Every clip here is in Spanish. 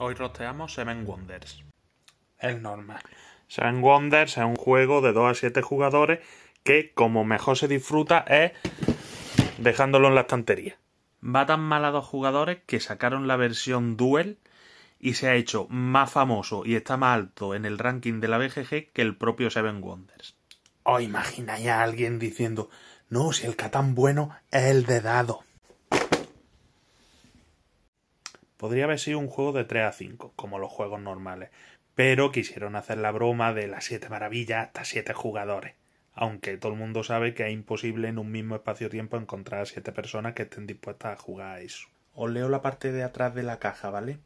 Hoy rosteamos Seven Wonders. El normal. Seven Wonders es un juego de 2 a 7 jugadores que como mejor se disfruta es dejándolo en la estantería. Va tan mal a dos jugadores que sacaron la versión Duel y se ha hecho más famoso y está más alto en el ranking de la BGG que el propio Seven Wonders. O imagina imagináis a alguien diciendo, no, si el Catán bueno es el de dado. Podría haber sido un juego de 3 a 5, como los juegos normales, pero quisieron hacer la broma de las 7 maravillas hasta 7 jugadores. Aunque todo el mundo sabe que es imposible en un mismo espacio-tiempo encontrar a 7 personas que estén dispuestas a jugar a eso. Os leo la parte de atrás de la caja, ¿vale?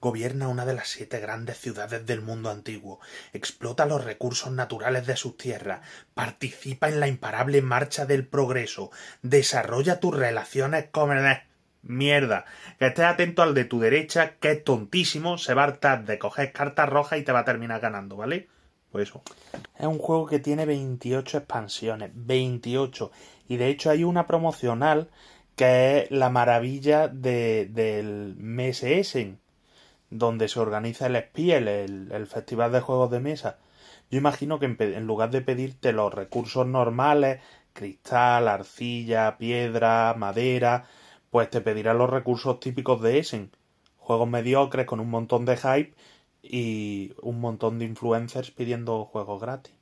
gobierna una de las siete grandes ciudades del mundo antiguo, explota los recursos naturales de sus tierras, participa en la imparable marcha del progreso, desarrolla tus relaciones comerciales mierda. Que estés atento al de tu derecha, que es tontísimo, se va a hartar de coger cartas rojas y te va a terminar ganando, ¿vale? Pues eso. Es un juego que tiene 28 expansiones, 28. Y de hecho hay una promocional que es la maravilla del mes Essen, donde se organiza el Spiel, el, Festival de Juegos de Mesa. Yo imagino que en lugar de pedirte los recursos normales, cristal, arcilla, piedra, madera, pues te pedirá los recursos típicos de Essen. Juegos mediocres con un montón de hype y un montón de influencers pidiendo juegos gratis.